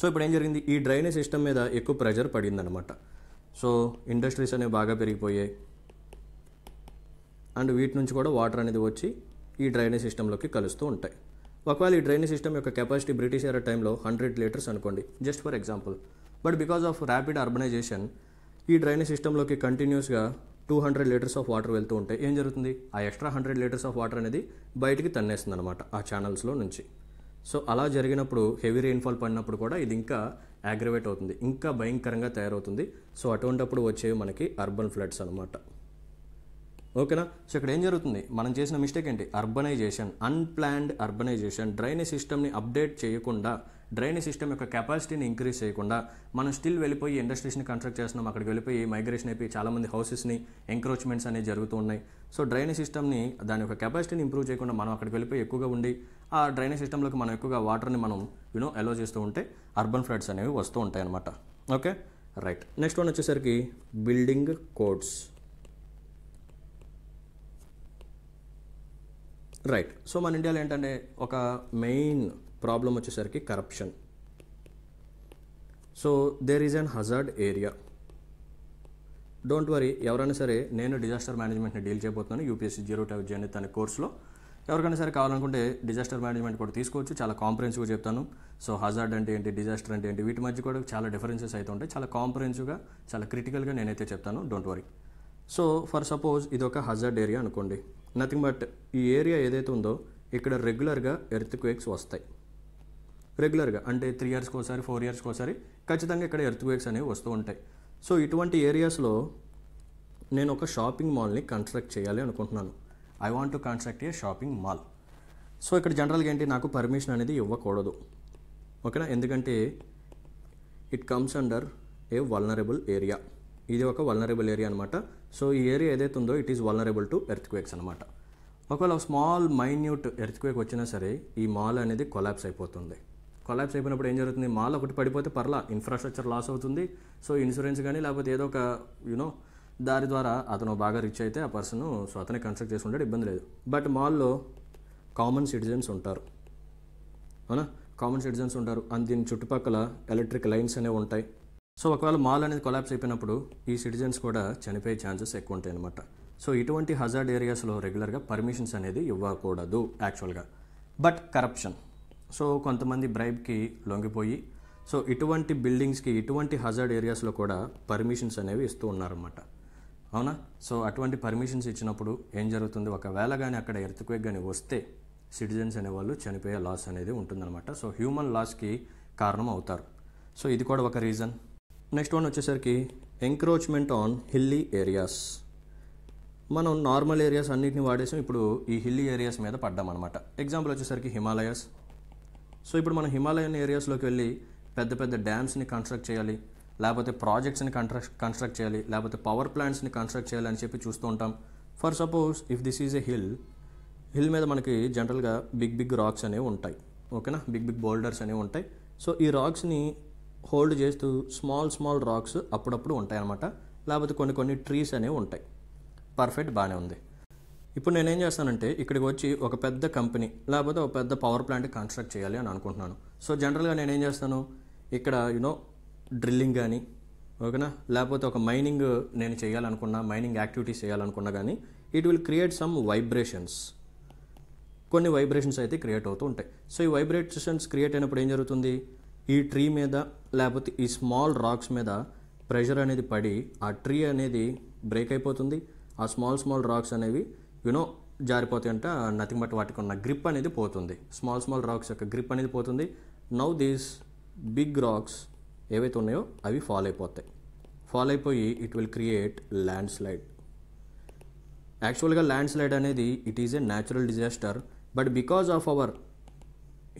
సో ఇప్పుడు ఏం జరిగింది ఈ డ్రైనేజ్ సిస్టమ్ మీద ఎక్కువ ప్రెజర్ పడిందనమాట సో ఇండస్ట్రీస్ అనేవి బాగా పెరిగిపోయాయి అండ్ వీటి నుంచి కూడా వాటర్ అనేది వచ్చి ఈ డ్రైనేజ్ సిస్టంలోకి కలుస్తూ ఉంటాయి ఒకవేళ ఈ డ్రైనేజ్ సిస్టమ్ యొక్క కెపాసిటీ బ్రిటిష్ ఎరా టైంలో హండ్రెడ్ లీటర్స్ అనుకోండి just for example but because of rapid urbanisation ఈ డ్రైనేజ్ సిస్టంలోకి కంటిన్యూస్గా two hundred litres of water వెళ్తూ ఉంటే ఏం జరుగుతుంది ఆ extra hundred litres of water అనేది బయటికి తన్నేస్తుంది అనమాట ఆ ఛానల్స్లో నుంచి సో అలా జరిగినప్పుడు హెవీ రెయిన్ఫాల్ పడినప్పుడు కూడా ఇది ఇంకా ఆగ్రవేట్ అవుతుంది ఇంకా భయంకరంగా తయారవుతుంది సో అటువంటిప్పుడు వచ్చేవి మనకి అర్బన్ ఫ్లడ్స్ అనమాట ఓకేనా సో ఇక్కడ ఏం జరుగుతుంది మనం చేసిన మిస్టేక్ ఏంటి అర్బనైజేషన్ అన్ప్లాన్డ్ అర్బనైజేషన్ డ్రైనేజ్ సిస్టమ్ని అప్డేట్ చేయకుండా డ్రైనేజ్ సిస్టమ్ యొక్క కెపాసిటీని ఇంక్రీజ్ చేయకుండా మనం స్టిల్ వెళ్ళిపోయి ఇండస్ట్రీస్ని కన్స్ట్రక్ట్ చేస్తున్నాం అక్కడికి వెళ్ళిపోయి మైగ్రేషన్ అయిపోయి చాలామంది హౌసెస్ని ఎంక్రోచ్మెంట్స్ అనేవి జరుగుతూ ఉన్నాయి సో డ్రైనేజ్ సిస్టమ్ని దాని యొక్క కెపాసిటీని ఇంప్రూవ్ చేయకుండా మనం అక్కడికి వెళ్ళిపోయి ఎక్కువగా ఉండి ఆ డ్రైనేజ్ సిస్టంలోకి మనం ఎక్కువగా వాటర్ని మనం యూనో అలో చేస్తూ ఉంటే అర్బన్ ఫ్లడ్స్ అనేవి వస్తూ ఉంటాయి అనమాట ఓకే రైట్ నెక్స్ట్ వన్ వచ్చేసరికి బిల్డింగ్ కోడ్స్ రైట్ సో మన ఇండియాలో ఏంటంటే ఒక మెయిన్ ప్రాబ్లం వచ్చేసరికి corruption so there is an hazard area don't worry ఎవరైనా సరే నేను డిజాస్టర్ మేనేజ్మెంట్ని డీల్ చేయబోతున్నాను యూపీఎస్సీ జీరో టైప్ జర్నీ అనే కోర్సులో ఎవరికైనా సరే కావాలనుకుంటే డిజాస్టర్ మేనేజ్మెంట్ కూడా తీసుకోవచ్చు చాలా కాంప్రహెన్సివ్గా చెప్తాను సో హజార్డ్ అంటే ఏంటి డిజాస్టర్ అంటే ఏంటి వీటి మధ్య కూడా చాలా డిఫరెన్సెస్ అయితే ఉంటాయి చాలా కాంప్రహెన్సివ్గా చాలా క్రిటికల్గా నేనైతే చెప్తాను don't worry so for suppose ఇది ఒక హజార్డ్ ఏరియా అనుకోండి నథింగ్ బట్ ఈ ఏరియా ఏదైతే ఉందో ఇక్కడ రెగ్యులర్గా ఎర్త్ క్వేక్స్ వస్తాయి రెగ్యులర్గా అంటే త్రీ ఇయర్స్కి ఒకసారి ఫోర్ ఇయర్స్కి ఒకసారి ఖచ్చితంగా ఇక్కడ ఎర్త్ క్వేక్స్ అనేవి వస్తూ ఉంటాయి సో ఇటువంటి ఏరియాస్లో నేను ఒక షాపింగ్ మాల్ని కన్స్ట్రక్ట్ చేయాలి అనుకుంటున్నాను I want to construct a shopping mall so ఇక్కడ జనరల్గా ఏంటి నాకు పర్మిషన్ అనేది ఇవ్వకూడదు ఓకేనా ఎందుకంటే it comes under a vulnerable area ఇది ఒక వలనరబుల్ ఏరియా అనమాట సో ఈ ఏరియా ఏదైతే ఉందో it is vulnerable to earthquakes అనమాట ఒకవేళ స్మాల్ మైన్యూట్ ఎర్త్ క్వేక్ వచ్చినా సరే ఈ మాల్ అనేది కొలాప్స్ అయిపోతుంది కొలాప్స్ అయిపోయినప్పుడు ఏం జరుగుతుంది మాల్ ఒకటి పడిపోతే పర్లా ఇన్ఫ్రాస్ట్రక్చర్ లాస్ అవుతుంది సో ఇన్సూరెన్స్ కానీ లేకపోతే ఏదో ఒక యూనో దారి ద్వారా అతను బాగా రిచ్ అయితే ఆ పర్సన్ సో అతనే కన్స్ట్రక్ట్ చేసుకుంటాడు ఇబ్బంది లేదు బట్ మాల్లో కామన్ సిటిజన్స్ ఉంటారు అవునా కామన్ సిటిజన్స్ ఉంటారు అండ్ దీని చుట్టుపక్కల ఎలక్ట్రిక్ లైన్స్ అనేవి ఉంటాయి సో ఒకవేళ మాల్ అనేది కొలాబ్స్ అయిపోయినప్పుడు ఈ సిటిజన్స్ కూడా చనిపోయే ఛాన్సెస్ ఎక్కువ ఉంటాయి అనమాట సో ఇటువంటి హజార్డ్ ఏరియాస్లో రెగ్యులర్గా పర్మిషన్స్ అనేది ఇవ్వకూడదు యాక్చువల్గా బట్ కరప్షన్ సో కొంతమంది బ్రైబ్కి లొంగిపోయి సో ఇటువంటి బిల్డింగ్స్కి ఇటువంటి హజార్డ్ ఏరియాస్లో కూడా పర్మిషన్స్ అనేవి ఇస్తూ ఉన్నారన్నమాట అవునా సో అటువంటి పర్మిషన్స్ ఇచ్చినప్పుడు ఏం జరుగుతుంది ఒకవేళ కానీ అక్కడ ఎర్త్క్వేక్ కానీ వస్తే సిటిజన్స్ అనేవాళ్ళు చనిపోయే లాస్ అనేది ఉంటుందన్నమాట సో హ్యూమన్ లాస్కి కారణం అవుతారు సో ఇది కూడా ఒక రీజన్ నెక్స్ట్ వన్ వచ్చేసరికి ఎంక్రోచ్మెంట్ ఆన్ హిల్లీ ఏరియాస్ మనం నార్మల్ ఏరియాస్ అన్నింటినీ వాడేసాం ఇప్పుడు ఈ హిల్లీ ఏరియాస్ మీద అనమాట ఎగ్జాంపుల్ వచ్చేసరికి హిమాలయాస్ సో ఇప్పుడు మనం హిమాలయన్ ఏరియాస్లోకి వెళ్ళి పెద్ద పెద్ద డ్యామ్స్ని కన్స్ట్రక్ట్ చేయాలి లేకపోతే ప్రాజెక్ట్స్ని కంట్రక్ కన్స్ట్రక్ట్ చేయాలి లేకపోతే పవర్ ప్లాంట్స్ని కన్స్ట్రక్ట్ చేయాలి అని చెప్పి చూస్తూ ఉంటాం for suppose if this is a hill hill మీద మనకి జనరల్గా బిగ్ బిగ్ రాక్స్ అనేవి ఉంటాయి ఓకేనా బిగ్ బిగ్ బోల్డర్స్ అనేవి ఉంటాయి సో ఈ రాక్స్ని హోల్డ్ చేస్తూ స్మాల్ స్మాల్ రాక్స్ అప్పుడప్పుడు ఉంటాయన్నమాట లేకపోతే కొన్ని కొన్ని ట్రీస్ అనేవి ఉంటాయి పర్ఫెక్ట్ బాగానే ఉంది ఇప్పుడు నేనేం చేస్తానంటే ఇక్కడికి వచ్చి ఒక పెద్ద కంపెనీ లేకపోతే ఒక పెద్ద పవర్ ప్లాంట్ కన్స్ట్రక్ట్ చేయాలి అని అనుకుంటున్నాను సో జనరల్గా నేనేం చేస్తాను ఇక్కడ యూనో డ్రిల్లింగ్ కానీ ఓకేనా లేకపోతే ఒక మైనింగ్ నేను చేయాలనుకున్నా మైనింగ్ యాక్టివిటీస్ చేయాలనుకున్నా కానీ it will create some vibrations కొన్ని వైబ్రేషన్స్ అయితే క్రియేట్ అవుతూ ఉంటాయి సో ఈ వైబ్రేషన్స్ క్రియేట్ అయినప్పుడు ఏం జరుగుతుంది ఈ ట్రీ మీద లేకపోతే ఈ స్మాల్ రాక్స్ మీద ప్రెషర్ అనేది పడి ఆ ట్రీ అనేది బ్రేక్ అయిపోతుంది ఆ స్మాల్ స్మాల్ రాక్స్ అనేవి యునో జారిపోతాయి అంట నథింగ్ బట్ వాటికి ఉన్న గ్రిప్ అనేది పోతుంది స్మాల్ స్మాల్ రాక్స్ యొక్క గ్రిప్ అనేది పోతుంది నౌ దీస్ బిగ్ రాక్స్ ఏవైతే ఉన్నాయో అవి ఫాల్ అయిపోతాయి ఫాల్ అయిపోయి it will create landslide actually landslide అనేది it is a natural disaster but because of our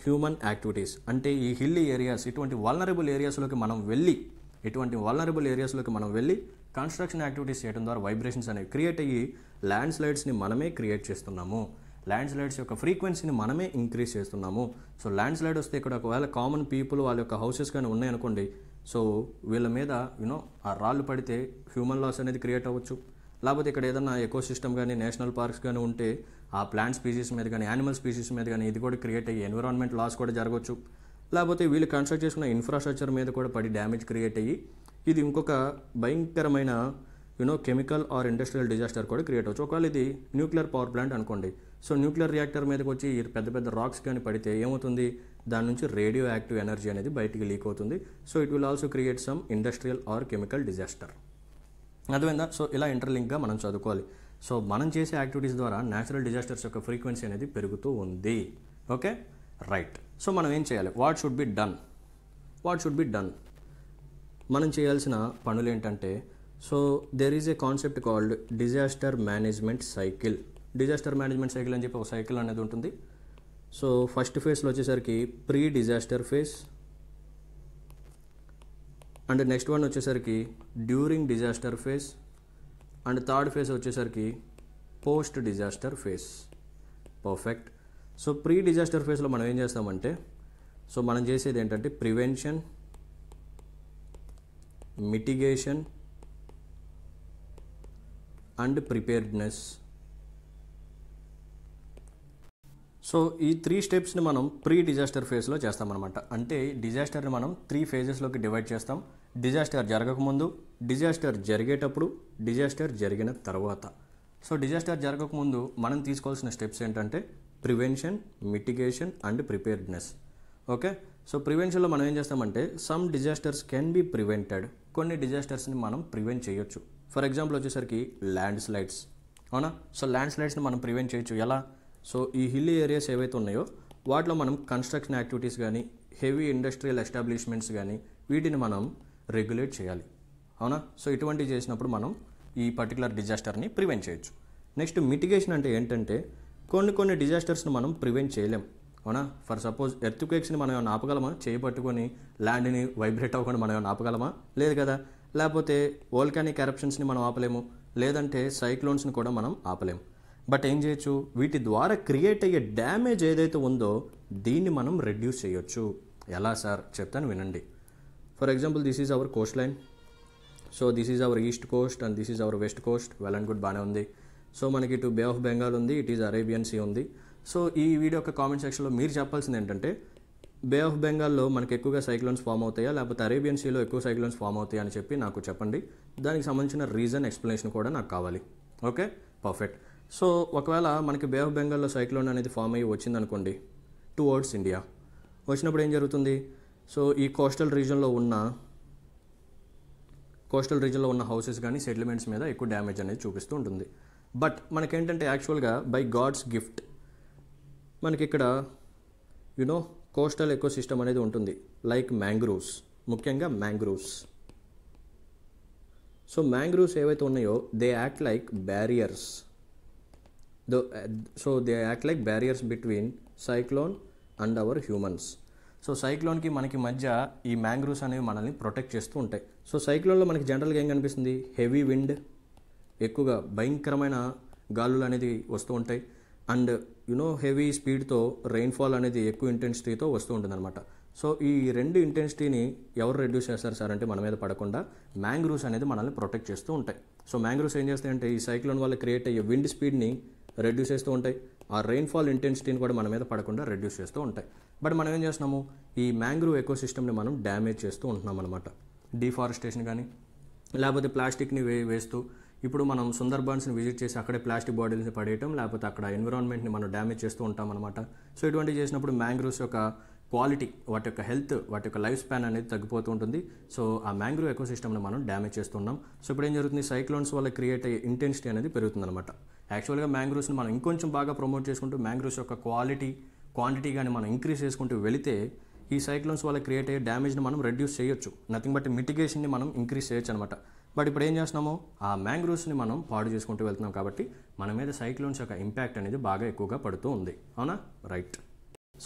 human activities అంటే ఈ హిల్లీ ఏరియాస్ ఇటువంటి వల్నరబుల్ ఏరియాస్లోకి మనం వెళ్ళి ఇటువంటి వల్నరబుల్ ఏరియాస్లోకి మనం వెళ్ళి కన్స్ట్రక్షన్ యాక్టివిటీస్ చేయడం ద్వారా వైబ్రేషన్స్ అనేవి క్రియేట్ అయ్యి ల్యాండ్ స్లైడ్స్ని మనమే క్రియేట్ చేస్తున్నాము ల్యాండ్ స్లైడ్స్ యొక్క ఫ్రీక్వెన్సీని మనమే ఇంక్రీజ్ చేస్తున్నాము సో ల్యాండ్ స్లైడ్ వస్తే ఇక్కడ ఒకవేళ కామన్ పీపుల్ వాళ్ళ యొక్క హౌసెస్ కానీ ఉన్నాయనుకోండి సో వీళ్ళ మీద యూనో ఆ రాళ్ళు పడితే హ్యూమన్ లాస్ అనేది క్రియేట్ అవ్వచ్చు లేకపోతే ఇక్కడ ఏదైనా ఎకోసిస్టమ్ కానీ నేషనల్ పార్క్స్ కానీ ఉంటే ఆ ప్లాంట్ స్పీసీస్ మీద కానీ యానిమల్ స్పీసీస్ మీద కానీ ఇది కూడా క్రియేట్ అయ్యి ఎన్విరాన్మెంట్ లాస్ కూడా జరగవచ్చు లేకపోతే వీళ్ళు కన్స్ట్రక్ట్ చేసుకున్న ఇన్ఫ్రాస్ట్రక్చర్ మీద కూడా పడి డ్యామేజ్ క్రియేట్ అయ్యి ఇది ఇంకొక భయంకరమైన you know chemical or industrial disaster కూడా క్రియేట్ అవచ్చు ఒకవేళ ఇది న్యూక్లియర్ పవర్ ప్లాంట్ అనుకోండి సో న్యూక్లియర్ రియాక్టర్ మీదకి వచ్చి పెద్ద పెద్ద రాక్స్ కానీ పడితే ఏమవుతుంది దాని నుంచి రేడియో యాక్టివ్ ఎనర్జీ అనేది బయటికి లీక్ అవుతుంది so it will also create some industrial or chemical disaster అర్థమైందా సో ఇలా ఇంటర్లింక్గా మనం చదువుకోవాలి సో మనం చేసే యాక్టివిటీస్ ద్వారా న్యాచురల్ డిజాస్టర్స్ యొక్క ఫ్రీక్వెన్సీ అనేది పెరుగుతూ ఉంది ఓకే రైట్ సో మనం ఏం చేయాలి what should be done what should be done మనం చేయాల్సిన పనులు ఏంటంటే so there is a concept called disaster management cycle disaster management cycle అని చెప్పి ఒక సైకిల్ అనేది ఉంటుంది సో ఫస్ట్ ఫేజ్లో వచ్చేసరికి pre disaster phase and next one వచ్చేసరికి during disaster phase and third phase వచ్చేసరికి post disaster phase perfect so pre disaster ఫేజ్లో మనం ఏం చేస్తామంటే సో మనం చేసేది ఏంటంటే prevention mitigation and preparedness so ఈ త్రీ స్టెప్స్ని మనం ప్రీ డిజాస్టర్ ఫేజ్లో చేస్తామన్నమాట అంటే డిజాస్టర్ని మనం త్రీ ఫేజెస్లోకి డివైడ్ చేస్తాం డిజాస్టర్ జరగకముందు డిజాస్టర్ జరిగేటప్పుడు డిజాస్టర్ జరిగిన తర్వాత సో డిజాస్టర్ జరగకముందు మనం తీసుకోవాల్సిన స్టెప్స్ ఏంటంటే prevention mitigation and preparedness okay so ప్రివెన్షన్లో మనం ఏం చేస్తామంటే some disasters can be prevented కొన్ని డిజాస్టర్స్ని మనం ప్రివెంట్ చేయొచ్చు ఫర్ ఎగ్జాంపుల్ వచ్చేసరికి ల్యాండ్ స్లైడ్స్ అవునా సో ల్యాండ్ స్లైడ్స్ని మనం ప్రివెంట్ చేయొచ్చు ఎలా సో ఈ హిల్లీ ఏరియాస్ ఏవైతే ఉన్నాయో వాటిలో మనం కన్స్ట్రక్షన్ యాక్టివిటీస్ కానీ హెవీ ఇండస్ట్రియల్ ఎస్టాబ్లిష్మెంట్స్ కానీ వీటిని మనం రెగ్యులేట్ చేయాలి అవునా సో ఇటువంటివి చేసినప్పుడు మనం ఈ పర్టికులర్ డిజాస్టర్ని ప్రివెంట్ చేయొచ్చు నెక్స్ట్ మిటిగేషన్ అంటే ఏంటంటే కొన్ని కొన్ని డిజాస్టర్స్ని మనం ప్రివెంట్ చేయలేం అవునా ఫర్ సపోజ్ ఎర్త్క్వేక్స్ని మనం ఏమైనా ఆపగలమా చేపట్టుకొని ల్యాండ్ని వైబ్రేట్ అవ్వకుండా మనం ఏమైనా ఆపగలమా లేదు కదా లేకపోతే వోల్కానిక్ కరప్షన్స్ని మనం ఆపలేము లేదంటే సైక్లోన్స్ని కూడా మనం ఆపలేము బట్ ఏం చేయొచ్చు వీటి ద్వారా క్రియేట్ అయ్యే డ్యామేజ్ ఏదైతే ఉందో దీన్ని మనం రెడ్యూస్ చేయొచ్చు ఎలా సార్ చెప్తాను వినండి for example this is our coastline so this is our east coast and this is our west coast well and good బాగానే ఉంది సో మనకి ఇటు బే ఆఫ్ బెంగాల్ ఉంది ఇట్ ఈజ్ అరేబియన్ సీ ఉంది సో ఈ వీడియో యొక్క కామెంట్ సెక్షన్లో మీరు చెప్పాల్సింది ఏంటంటే బే ఆఫ్ బెంగాల్లో మనకి ఎక్కువగా సైక్లోన్స్ ఫామ్ అవుతాయా లేకపోతే అరేబియన్ సీలో ఎక్కువ సైక్లోన్స్ ఫామ్ అవుతాయా అని చెప్పి నాకు చెప్పండి దానికి సంబంధించిన రీజన్ ఎక్స్ప్లెనేషన్ కూడా నాకు కావాలి ఓకే పర్ఫెక్ట్ సో ఒకవేళ మనకి బే ఆఫ్ బెంగాల్లో సైక్లోన్ అనేది ఫామ్ అయ్యి వచ్చిందనుకోండి టువర్డ్స్ ఇండియా వచ్చినప్పుడు ఏం జరుగుతుంది సో ఈ కోస్టల్ రీజన్లో ఉన్న కోస్టల్ రీజన్లో ఉన్న హౌసెస్ కానీ సెటిల్మెంట్స్ మీద ఎక్కువ డ్యామేజ్ అనేది చూపిస్తూ ఉంటుంది బట్ మనకేంటంటే యాక్చువల్గా బై గాడ్స్ గిఫ్ట్ మనకి ఇక్కడ యునో కోస్టల్ ఎకో సిస్టమ్ అనేది ఉంటుంది లైక్ మ్యాంగ్రూవ్స్ ముఖ్యంగా మ్యాంగ్రూవ్స్ సో మ్యాంగ్రూవ్స్ ఏవైతే ఉన్నాయో they act like barriers though so they act like barriers between cyclone and our humans so సైక్లోన్కి మనకి మధ్య ఈ మ్యాంగ్రూవ్స్ అనేవి మనల్ని ప్రొటెక్ట్ చేస్తూ ఉంటాయి సో సైక్లోన్లో మనకి జనరల్గా ఏం కనిపిస్తుంది హెవీ విండ్ ఎక్కువగా భయంకరమైన గాలులు అనేది వస్తూ ఉంటాయి అండ్ యునో హెవీ స్పీడ్తో రెయిన్ఫాల్ అనేది ఎక్కువ ఇంటెన్సిటీతో వస్తూ ఉంటుందన్నమాట సో ఈ రెండు ఇంటెన్సిటీని ఎవరు రెడ్యూస్ చేస్తారు సార్ అంటే మన మీద పడకుండా మ్యాంగ్రూవ్స్ అనేది మనల్ని ప్రొటెక్ట్ చేస్తూ ఉంటాయి సో మ్యాంగ్రూవ్స్ ఏం చేస్తాయంటే ఈ సైక్లోన్ వల్ల క్రియేట్ అయ్యే విండ్ స్పీడ్ని రెడ్యూస్ చేస్తూ ఉంటాయి ఆ రెయిన్ఫాల్ ఇంటెన్సిటీని కూడా మన మీద పడకుండా రెడ్యూస్ చేస్తూ ఉంటాయి బట్ మనం ఏం చేస్తున్నాము ఈ మ్యాంగ్రూవ్ ఎకో సిస్టమ్ని మనం డ్యామేజ్ చేస్తూ ఉంటున్నాం అనమాట డిఫారెస్టేషన్ కానీ లేకపోతే ప్లాస్టిక్ని వే వేస్తూ ఇప్పుడు మనం సుందర్బన్స్ని విజిట్ చేసి అక్కడే ప్లాస్టిక్ బాటిల్స్ని పడేయటం లేకపోతే అక్కడ ఎన్విరాన్మెంట్ని మనం డ్యామేజ్ చేస్తూ ఉంటాం అనమాట సో ఇటువంటి చేసినప్పుడు మ్యాంగ్రూవ్స్ యొక్క క్వాలిటీ వాటి యొక్క హెల్త్ వాటి యొక్క లైఫ్ స్పాన్ అనేది తగ్గిపోతూ ఉంటుంది సో ఆ మ్యాంగ్రూవ్ ఎకోసిస్టమ్ని మనం డ్యామేజ్ చేస్తున్నాం సో ఇప్పుడు ఏం జరుగుతుంది సైక్లోన్స్ వల్ల క్రియేట్ అయ్యే ఇంటెన్సిటీ అనేది పెరుగుతుందన్నమాట యాక్చువల్గా మ్యాంగ్రూవ్స్ని మనం ఇంకొంచెం బాగా ప్రమోట్ చేసుకుంటూ మ్యాంగ్రూవ్స్ యొక్క క్వాలిటీ క్వాంటిటీ కానీ మనం ఇంక్రీజ్ చేసుకుంటూ వెళితే ఈ సైక్లోన్స్ వల్ల క్రియేట్ అయ్యే డ్యామేజ్ని మనం రెడ్యూస్ చేయొచ్చు నథింగ్ బట్ మిటిగేషన్ని మనం ఇంక్రీజ్ చేయొచ్చు అనమాట బట్ ఇప్పుడు ఏం చేస్తున్నాము ఆ మ్యాంగ్రోవ్స్ని మనం పాడు చేసుకుంటూ వెళ్తున్నాం కాబట్టి మన మీద సైక్లోన్స్ యొక్క ఇంపాక్ట్ అనేది బాగా ఎక్కువగా పడుతూ ఉంది అవునా రైట్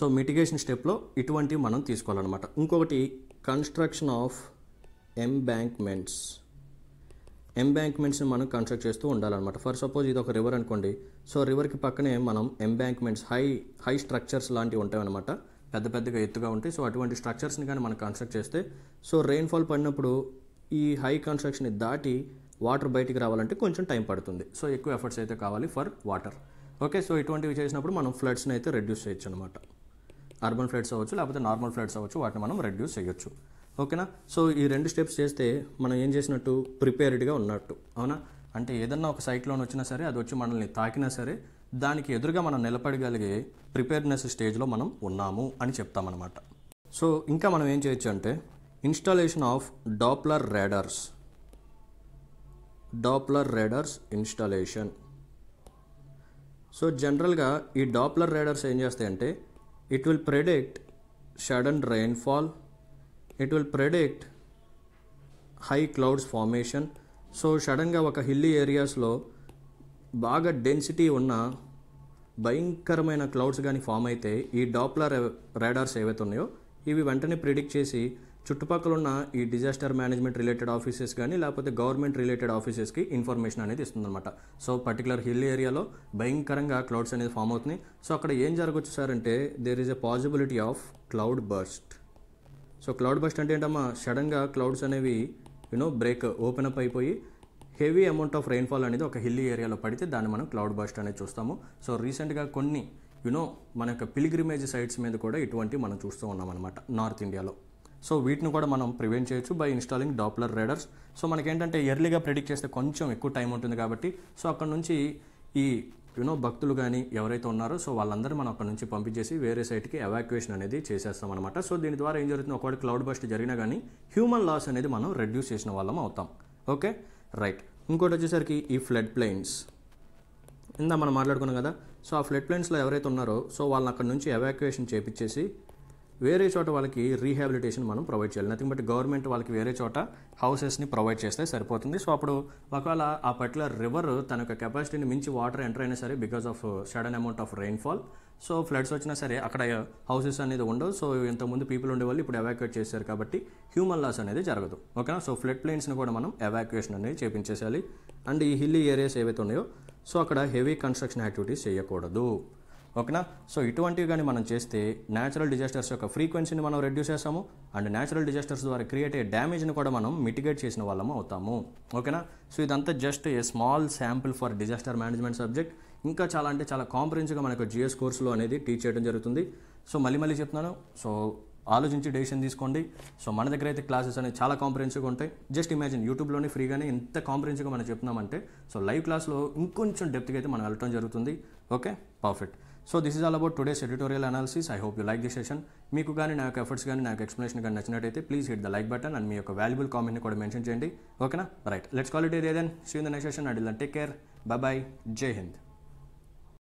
సో మిటిగేషన్ స్టెప్లో ఇటువంటివి మనం తీసుకోవాలన్నమాట ఇంకొకటి కన్స్ట్రక్షన్ ఆఫ్ ఎంబ్యాంక్మెంట్స్ ఎంబ్యాంక్మెంట్స్ని మనం కన్స్ట్రక్ట్ చేస్తూ ఉండాలన్నమాట ఫర్ సపోజ్ ఇది ఒక రివర్ అనుకోండి సో రివర్కి పక్కనే మనం ఎంబ్యాంక్మెంట్స్ హై హై స్ట్రక్చర్స్ లాంటివి ఉంటాయన్నమాట పెద్ద పెద్దగా ఎత్తుగా ఉంటాయి సో అటువంటి స్ట్రక్చర్స్ని కానీ మనం కన్స్ట్రక్ట్ చేస్తే సో రెయిన్ఫాల్ పడినప్పుడు ఈ హై కన్స్ట్రక్షన్ని దాటి వాటర్ బయటికి రావాలంటే కొంచెం టైం పడుతుంది సో ఎక్కువ ఎఫర్ట్స్ అయితే కావాలి ఫర్ వాటర్ ఓకే సో ఇటువంటివి చేసినప్పుడు మనం ఫ్లడ్స్ని అయితే రెడ్యూస్ చేయొచ్చు అనమాట అర్బన్ ఫ్లడ్స్ అవ్వచ్చు లేకపోతే నార్మల్ ఫ్లడ్స్ అవ్వచ్చు వాటిని మనం రెడ్యూస్ చేయొచ్చు ఓకేనా సో ఈ రెండు స్టెప్స్ చేస్తే మనం ఏం చేసినట్టు ప్రిపేర్డ్గా ఉన్నట్టు అవునా అంటే ఏదన్నా ఒక సైక్లోన్ వచ్చినా సరే అది వచ్చి మనల్ని తాకినా సరే దానికి ఎదురుగా మనం నిలబడగలిగే ప్రిపేర్నెస్ స్టేజ్లో మనం ఉన్నాము అని చెప్తామన్నమాట సో ఇంకా మనం ఏం చేయొచ్చు అంటే installation of Doppler radars Doppler radars installation so జనరల్గా ఈ డాప్లర్ రేడర్స్ ఏం చేస్తాయంటే it will predict sudden rainfall it will predict high clouds formation so సడన్గా ఒక హిల్లీ ఏరియాస్లో బాగా డెన్సిటీ ఉన్న భయంకరమైన క్లౌడ్స్ కానీ ఫామ్ అయితే ఈ డాప్లర్ రాడార్స్ ఏవైతే ఉన్నాయో ఇవి వెంటనే ప్రిడిక్ట్ చేసి చుట్టుపక్కల ఉన్న ఈ డిజాస్టర్ మేనేజ్మెంట్ రిలేటెడ్ ఆఫీసెస్ కానీ లేకపోతే గవర్నమెంట్ రిలేటెడ్ ఆఫీసెస్కి ఇన్ఫర్మేషన్ అనేది ఇస్తుందన్నమాట సో పర్టికులర్ హిల్ ఏరియాలో భయంకరంగా క్లౌడ్స్ అనేది ఫామ్ అవుతున్నాయి సో అక్కడ ఏం జరగచ్చు సార్ అంటే there is a possibility of cloud burst so cloud burst అంటే ఏంటమ్మా సడన్గా క్లౌడ్స్ అనేవి యూనో బ్రేక్ ఓపెన్ అప్ అయిపోయి హెవీ అమౌంట్ ఆఫ్ రెయిన్ఫాల్ అనేది ఒక హిల్లీ ఏరియాలో పడితే దాన్ని మనం క్లౌడ్ బస్ట్ అనేది చూస్తాము సో రీసెంట్గా కొన్ని యునో మన యొక్క పిలిగ్రిమేజ్ సైట్స్ మీద కూడా ఇటువంటి మనం చూస్తూ ఉన్నాం అనమాట నార్త్ ఇండియాలో సో వీటిని కూడా మనం ప్రివెంట్ చేయొచ్చు by installing Doppler radars so మనకేంటంటే ఎర్లీగా ప్రిడిక్ట్ చేస్తే కొంచెం ఎక్కువ టైం ఉంటుంది కాబట్టి సో అక్కడ నుంచి ఈ యూనో భక్తులు కానీ ఎవరైతే ఉన్నారో సో వాళ్ళందరూ మనం అక్కడ నుంచి పంపించేసి వేరే సైట్కి ఎవాక్యుయేషన్ అనేది చేసేస్తాం అనమాట సో దీని ద్వారా ఏం జరుగుతుంది ఒకవేళ క్లౌడ్ బస్ట్ జరిగినా కానీ హ్యూమన్ లాస్ అనేది మనం రెడ్యూస్ చేసిన వాళ్ళం అవుతాం ఓకే రైట్ ఇంకోటి వచ్చేసరికి ఈ ఫ్లడ్ ప్లెయిన్స్ ఇందా మనం మాట్లాడుకున్నాం కదా సో ఆ ఫ్లడ్ ప్లెయిన్స్లో ఎవరైతే ఉన్నారో సో వాళ్ళని అక్కడ నుంచి ఎవాక్యుయేషన్ చేపించేసి వేరే చోట వాళ్ళకి రీహాబిలిటేషన్ మనం ప్రొవైడ్ చేయాలి నథింగ్ బట్ గవర్నమెంట్ వాళ్ళకి వేరే చోట హౌసెస్ని ప్రొవైడ్ చేస్తే సరిపోతుంది సో అప్పుడు ఒకవేళ ఆ పర్టికులర్ రివర్ తన యొక్క కెపాసిటీని మించి వాటర్ ఎంటర్ అయినా సరే because of sudden amount of rainfall so floods వచ్చినా సరే అక్కడ హౌసెస్ uh, అనేది ఉండవు సో ఇంతకుముందు పీపుల్ ఉండేవాళ్ళు ఇప్పుడు ఎవాక్యుయేట్ చేశారు కాబట్టి హ్యూమన్ లాస్ అనేది జరగదు ఓకేనా సో ఫ్లడ్ ప్లేన్స్ని కూడా మనం ఎవాక్యుయేషన్ అనేది చేపించేసాలి అండ్ ఈ హిల్లీ ఏరియాస్ ఏవైతే ఉన్నాయో సో అక్కడ హెవీ కన్స్ట్రక్షన్ యాక్టివిటీస్ చేయకూడదు ఓకేనా సో ఇటువంటివి కానీ మనం చేస్తే న్యాచురల్ డిజాస్టర్స్ యొక్క ఫ్రీక్వెన్సీని మనం రెడ్యూస్ చేస్తాము అండ్ న్యాచురల్ డిజాస్టర్స్ ద్వారా క్రియేట్ అయ్యే డ్యామేజ్ని కూడా మనం మిటిగేట్ చేసిన వాళ్ళము అవుతాము ఓకేనా సో ఇదంతా just a small sample for disaster management subject ఇంకా చాలా అంటే చాలా కాంపరెన్స్గా మనకు జిఎస్ కోర్సులో అనేది టీచ్ చేయడం జరుగుతుంది సో మళ్ళీ మళ్ళీ చెప్తున్నాను సో ఆలోచించి డెసిషన్ తీసుకోండి సో మన దగ్గర అయితే క్లాసెస్ అనేవి చాలా కాంపరెన్సివ్గా ఉంటాయి జస్ట్ ఇమాజిన్ యూట్యూబ్లోనే ఫ్రీగానే ఎంత కాంపరెన్సివ్గా మనం చెప్తున్నామంటే సో లైవ్ క్లాస్లో ఇంకొంచెం డెప్త్గా అయితే మనం వెళ్ళటం జరుగుతుంది okay perfect so this is all about today's editorial analysis I hope you like the session మీకు కానీ నా యొక్క ఎఫర్ట్స్ కానీ నా యొక్క ఎక్స్ప్లెనేషన్ కానీ నచ్చినట్టయితే please hit the like button and మీ యొక్క వాల్యుబుల్ కామెంట్ని కూడా మెన్షన్ చేయండి ఓకేనా రైట్ లెట్స్ క్వాలిటీ ఇట్ ఏదేదన్ see in the next session and take care bye Jai Hind